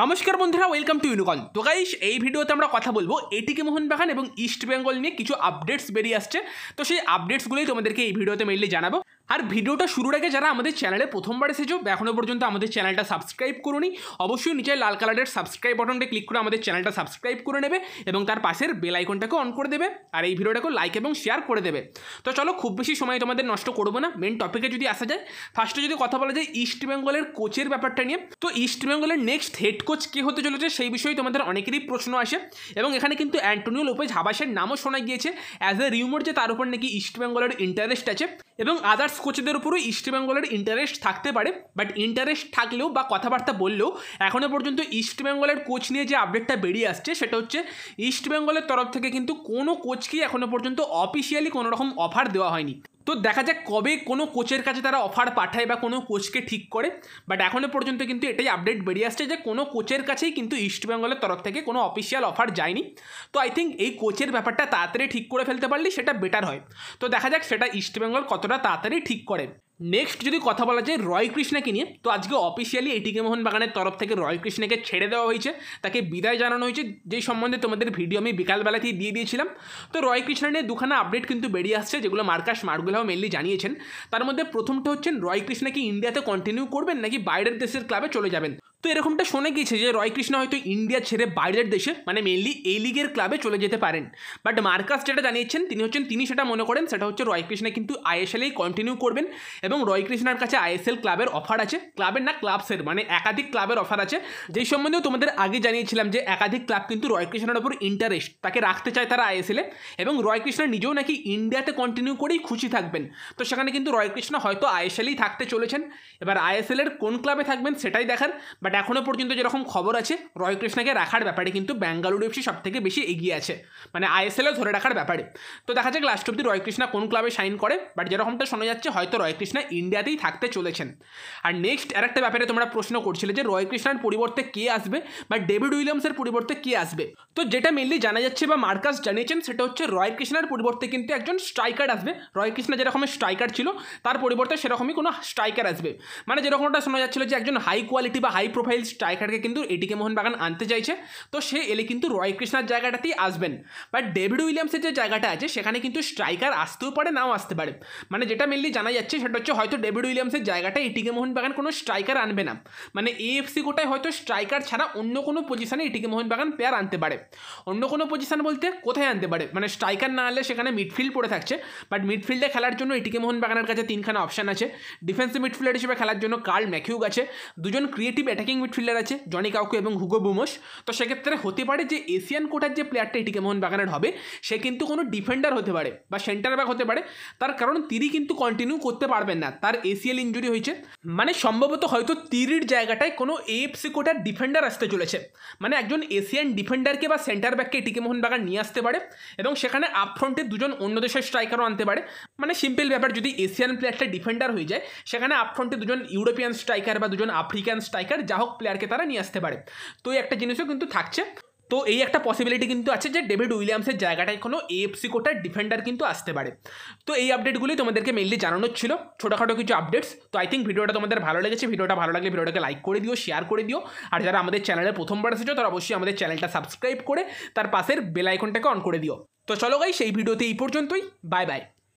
নমস্কার বন্ধুরা welcome to ইউনিকন তো গাইস এই ভিডিওতে আমরা কথা বলবো এটিকে মোহনবাগান এবং ইস্ট বেঙ্গল নিয়ে কিছু আপডেটস বেরিয়ে আসছে তো সেই আপডেটসগুলোই তোমাদেরকে এই ভিডিওতে মেইনলি জানাবো আর ভিডিওটা শুরুর আগে যারা আমাদের চ্যানেলে প্রথমবার এসেছো এখনও পর্যন্ত আমাদের চ্যানেলটা সাবস্ক্রাইব করুনি অবশ্যই নিচে লাল কালারের সাবস্ক্রাইব বাটনটা ক্লিক করে আমাদের চ্যানেলটা সাবস্ক্রাইব করে নেবে এবং তার পাশের বেল আইকনটাকে অন করে দেবে আর এই ভিডিওটাকে লাইক এবং শেয়ার করে দেবে তো চলো খুব বেশি সময় তোমাদের নষ্ট করবো না মেন টপিকে যদি আসা যায় ফার্স্টে যদি কথা বলা যায় ইস্ট বেঙ্গলের কোচের ব্যাপারটা নিয়ে তো ইস্ট বেঙ্গলের নেক্সট হেড কোচ কে হতে চলেছে সেই বিষয়ে তোমাদের অনেকেরই প্রশ্ন আসে এবং এখানে কিন্তু অ্যান্টোনিও লোপেজ হাবাসের নামও শোনা গিয়েছে অ্যাজ এ রিউমোর যে তার উপর নাকি ইস্ট বেঙ্গলের ইন্টারেস্ট আছে এবং আদার্স স্পোর্টস কোচদের উপরও ইস্টবেঙ্গলের ইন্টারেস্ট থাকতে পারে বাট ইন্টারেস্ট থাকলেও বা কথাবার্তা বললেও এখনও পর্যন্ত ইস্টবেঙ্গলের কোচ নিয়ে যে আপডেটটা বেরিয়ে আসছে সেটা হচ্ছে ইস্টবেঙ্গলের তরফ থেকে কিন্তু কোনো কোচকেই এখনও পর্যন্ত অফিসিয়ালি কোনো রকম অফার দেওয়া হয়নি তো দেখা যাক কবে কোনো কোচের কাছে তারা অফার পাঠায় বা কোনো কোচকে ঠিক করে বাট এখনও পর্যন্ত কিন্তু এটাই আপডেট বেরিয়ে আসছে যে কোনো কোচের কাছেই কিন্তু ইস্টবেঙ্গলের তরফ থেকে কোনো অফিসিয়াল অফার যায়নি তো আই থিঙ্ক এই কোচের ব্যাপারটা তাড়াতাড়ি ঠিক করে ফেলতে পারলে সেটা বেটার হয় তো দেখা যাক সেটা ইস্টবেঙ্গল কতটা তাড়াতাড়ি ঠিক করে নেক্সট যদি কথা বলা যায় রয় কৃষ্ণাকে নিয়ে তো আজকে অফিসিয়ালি এটিকে মোহন বাগানের তরফ থেকে রয় কৃষ্ণাকে ছেড়ে দেওয়া হয়েছে তাকে বিদায় জানানো হয়েছে যেই সম্বন্ধে তোমাদের ভিডিও আমি বিকালবেলাতেই দিয়ে দিয়েছিলাম তো রয় কৃষ্ণা নিয়ে দুখানা আপডেট কিন্তু বেরিয়ে আসছে যেগুলো মার্কাস মার্গুলাও মেনলি জানিয়েছেন তার মধ্যে প্রথমটা হচ্ছেন রয় কি ইন্ডিয়াতে কন্টিনিউ করবেন নাকি বাইরের দেশের ক্লাবে চলে যাবেন তো এরকমটা শুনে গিয়েছে যে রয় কৃষ্ণ হয়তো ইন্ডিয়া ছেড়ে বাইরের দেশে মানে মেনলি এই লিগের ক্লাবে চলে যেতে পারেন বাট মার্কাস যেটা জানিয়েছেন তিনি হচ্ছেন তিনি সেটা মনে করেন সেটা হচ্ছে রয় কৃষ্ণা কিন্তু আইএসএলেই কন্টিনিউ করবেন এবং রয় কৃষ্ণার কাছে আইএসএল ক্লাবের অফার আছে ক্লাবের না ক্লাবসের মানে একাধিক ক্লাবের অফার আছে যেই সম্বন্ধেও তোমাদের আগে জানিয়েছিলাম যে একাধিক ক্লাব কিন্তু রয় কৃষ্ণার ওপর ইন্টারেস্ট তাকে রাখতে চায় তারা আইএসএলে এবং রয় কৃষ্ণা নিজেও নাকি ইন্ডিয়াতে কন্টিনিউ করেই খুশি থাকবেন তো সেখানে কিন্তু রয় কৃষ্ণা হয়তো আইএসএলেই থাকতে চলেছেন এবার আইএসএলের কোন ক্লাবে থাকবেন সেটাই দেখার বাট এখনও পর্যন্ত যেরকম খবর আছে রয় কৃষ্ণাকে রাখার ব্যাপারে কিন্তু বেঙ্গালুরু এফসি সব থেকে বেশি এগিয়ে আছে মানে আইএসএলও ধরে রাখার ব্যাপারে তো দেখা যাক লাস্ট অব্দি রয় কৃষ্ণা কোন ক্লাবে সাইন করে বাট যেরকমটা শোনা যাচ্ছে হয়তো রয় কৃষ্ণা ইন্ডিয়াতেই থাকতে চলেছেন আর নেক্সট আরেকটা ব্যাপারে তোমরা প্রশ্ন করছিলে যে রয় কৃষ্ণার পরিবর্তে কে আসবে বা ডেভিড উইলিয়ামসের পরিবর্তে কে আসবে তো যেটা মেনলি জানা যাচ্ছে বা মার্কাস জানিয়েছেন সেটা হচ্ছে রয় কৃষ্ণার পরিবর্তে কিন্তু একজন স্ট্রাইকার আসবে রয় কৃষ্ণা যেরকমের স্ট্রাইকার ছিল তার পরিবর্তে সেরকমই কোনো স্ট্রাইকার আসবে মানে যেরকমটা শোনা যাচ্ছিল যে একজন হাই কোয়ালিটি বা হাই প্রোফাইল স্ট্রাইকারকে কিন্তু এটিকে মোহনবাগান আনতে চাইছে তো সে এলে কিন্তু রয় কৃষ্ণার জায়গাটাতেই আসবেন বাট ডেভিড উইলিয়ামসের যে জায়গাটা আছে সেখানে কিন্তু স্ট্রাইকার আসতেও পারে নাও আসতে পারে মানে যেটা মেনলি জানা যাচ্ছে সেটা হচ্ছে হয়তো ডেভিড উইলিয়ামসের জায়গাটা এটিকে মোহনবাগান কোনো স্ট্রাইকার আনবে না মানে এএফসি কোটায় হয়তো স্ট্রাইকার ছাড়া অন্য কোনো পজিশনে এটিকে মোহনবাগান প্লেয়ার আনতে পারে অন্য কোনো পজিশন বলতে কোথায় আনতে পারে মানে স্ট্রাইকার না আনলে সেখানে মিডফিল্ড পড়ে থাকছে বাট মিডফিল্ডে খেলার জন্য এটিকে মোহনবাগানের কাছে তিনখানা অপশান আছে ডিফেন্সিভ মিডফিল্ডার হিসেবে খেলার জন্য কার্ল ম্যাকিউগ আছে দুজন ক্রিয়েটিভ অ্যাটাক ফ্ল্যাঙ্কিং মিডফিল্ডার আছে জনি কাউকু এবং হুগো বুমোস তো সেক্ষেত্রে হতে পারে যে এশিয়ান কোটার যে প্লেয়ারটা এটিকে মোহন বাগানের হবে সে কিন্তু কোনো ডিফেন্ডার হতে পারে বা সেন্টার ব্যাক হতে পারে তার কারণ তিরি কিন্তু কন্টিনিউ করতে পারবেন না তার এসিএল ইঞ্জুরি হয়েছে মানে সম্ভবত হয়তো তিরির জায়গাটায় কোনো এএফসি কোটার ডিফেন্ডার আসতে চলেছে মানে একজন এশিয়ান ডিফেন্ডারকে বা সেন্টার ব্যাককে টিকে বাগান নিয়ে আসতে পারে এবং সেখানে আপফ্রন্টে দুজন অন্য দেশের স্ট্রাইকারও আনতে পারে মানে সিম্পল ব্যাপার যদি এশিয়ান প্লেয়ারটা ডিফেন্ডার হয়ে যায় সেখানে আপফ্রন্টে দুজন ইউরোপিয়ান স্ট্রাইকার বা দুজন আফ্রিকান স্ট্রাইকার যা হোক প্লেয়ারকে তারা নিয়ে আসতে পারে তো এই একটা জিনিসও কিন্তু থাকছে তো এই একটা পসিবিলিটি কিন্তু আছে যে ডেভিড উইলিয়ামসের জায়গাটায় কোনো এএফসি কোটার ডিফেন্ডার কিন্তু আসতে পারে তো এই আপডেটগুলি তোমাদেরকে মেনলি জানানোর ছিল ছোটোখাটো কিছু আপডেটস তো আই থিঙ্ক ভিডিওটা তোমাদের ভালো লেগেছে ভিডিওটা ভালো লাগলে ভিডিওটাকে লাইক করে দিও শেয়ার করে দিও আর যারা আমাদের চ্যানেলে প্রথমবার এসেছো তারা অবশ্যই আমাদের চ্যানেলটা সাবস্ক্রাইব করে তার পাশের বেল আইকনটাকে অন করে দিও তো চলো গাই সেই ভিডিওতে এই পর্যন্তই বাই বাই